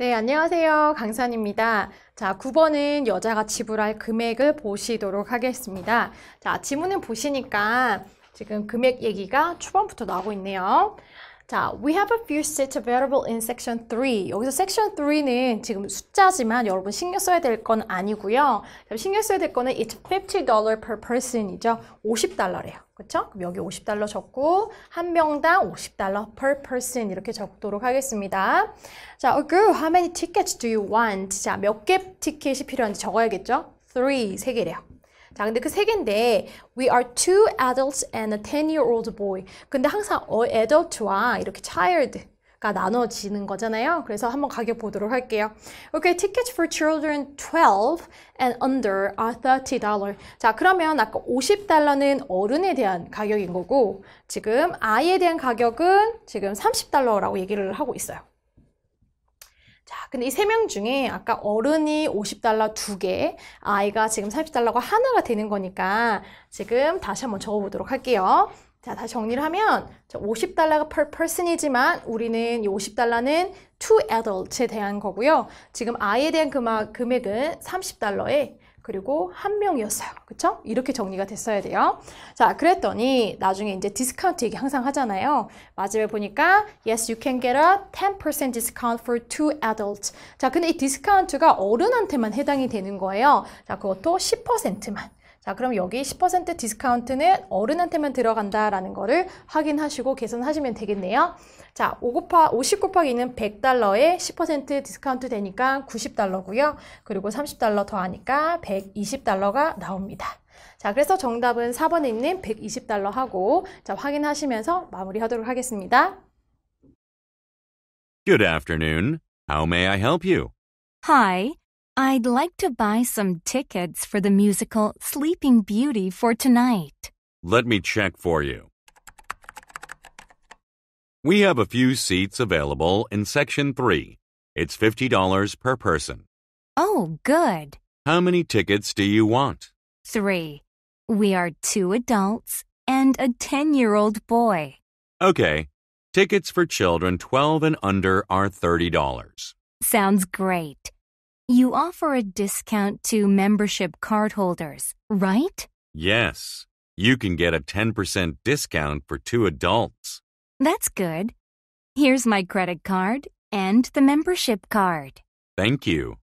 네, 안녕하세요. 강산입니다. 자, 9번은 여자가 지불할 금액을 보시도록 하겠습니다. 자, 지문은 보시니까 지금 금액 얘기가 초반부터 나오고 있네요. 자, we have a few seats available in section 3. 여기서 section 3는 지금 숫자지만 여러분 신경 써야 될 건 아니고요. 신경 써야 될 거는 it's $50 per person이죠. 50달러래요. 그렇죠? 그럼 여기 50달러 적고 한 명당 50달러 per person 이렇게 적도록 하겠습니다. 자, a girl, how many tickets do you want? 자, 몇개 티켓이 필요한지 적어야겠죠? 3, 3개래요. 자, 근데 그 세 개인데 we are two adults and a 10-year-old boy. 근데 항상 adult와 이렇게 child 가 나눠지는 거잖아요. 그래서 한번 가격 보도록 할게요. Okay, tickets for children 12 and under are $30. 자, 그러면 아까 50달러는 어른에 대한 가격인 거고 지금 아이에 대한 가격은 지금 30달러라고 얘기를 하고 있어요. 자, 근데 이 세 명 중에 아까 어른이 50달러 두개 아이가 지금 30달러가 하나가 되는 거니까 지금 다시 한번 적어보도록 할게요. 자, 다시 정리를 하면 50달러가 per person이지만 우리는 이 50달러는 to adult에 대한 거고요. 지금 아이에 대한 금액은 30달러에 그리고 한 명이었어요. 그쵸? 이렇게 정리가 됐어야 돼요. 자, 그랬더니 나중에 이제 디스카운트 얘기 항상 하잖아요. 마지막에 보니까 Yes, you can get a 10% discount for two adults. 자, 근데 이 디스카운트가 어른한테만 해당이 되는 거예요. 자, 그것도 10%만. 자, 그럼 여기 10% 디스카운트는 어른한테만 들어간다라는 거를 확인하시고 계산하시면 되겠네요. 자, 5 곱하, 50 곱하기는 100달러에 10% 디스카운트 되니까 90달러고요. 그리고 30달러 더하니까 120달러가 나옵니다. 자, 그래서 정답은 4번에 있는 120달러 하고 자, 확인하시면서 마무리하도록 하겠습니다. Good afternoon. How may I help you? Hi. I'd like to buy some tickets for the musical Sleeping Beauty for tonight. Let me check for you. We have a few seats available in Section 3. It's $50 per person. Oh, good. How many tickets do you want? Three. We are two adults and a 10 year old boy. Okay. Tickets for children 12 and under are $30. Sounds great. You offer a discount to membership cardholders, right? Yes. You can get a 10% discount for two adults. That's good. Here's my credit card and the membership card. Thank you.